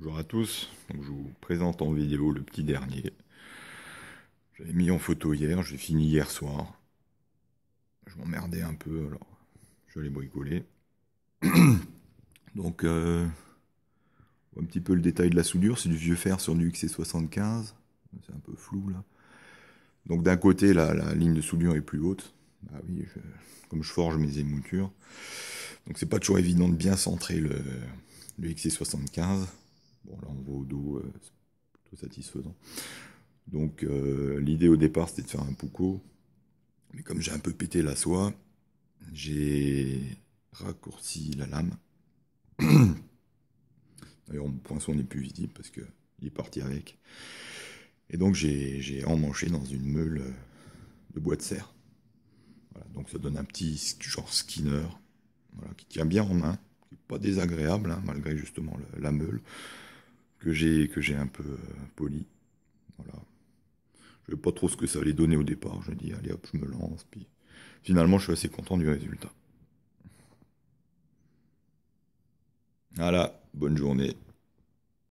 Bonjour à tous, je vous présente en vidéo le petit dernier. J'avais mis en photo hier, j'ai fini hier soir. Je m'emmerdais un peu, alors je l'ai bricolé. Donc, euh, un petit peu le détail de la soudure, c'est du vieux fer sur du XC75. C'est un peu flou là. Donc d'un côté, la, ligne de soudure est plus haute. Ah comme je forge mes émoutures. Donc c'est pas toujours évident de bien centrer le XC75. Bon, là, on voit au dos, euh, c'est plutôt satisfaisant. Donc, euh, l'idée au départ, c'était de faire un Pouco. Mais comme j'ai un peu pété la soie, j'ai raccourci la lame. D'ailleurs, mon poinçon n'est plus visible parce qu'il est parti avec. Et donc, j'ai emmanché dans une meule euh, de bois de serre. donc, ça donne un petit genre skinner qui tient bien en main, qui n'est pas désagréable, hein, malgré justement la meule que j'ai que j'ai un peu euh, poli. Voilà. Je ne sais pas trop ce que ça allait donner au départ. Je dis allez hop, je me lance. finalement, je suis assez content du résultat. Voilà, bonne journée.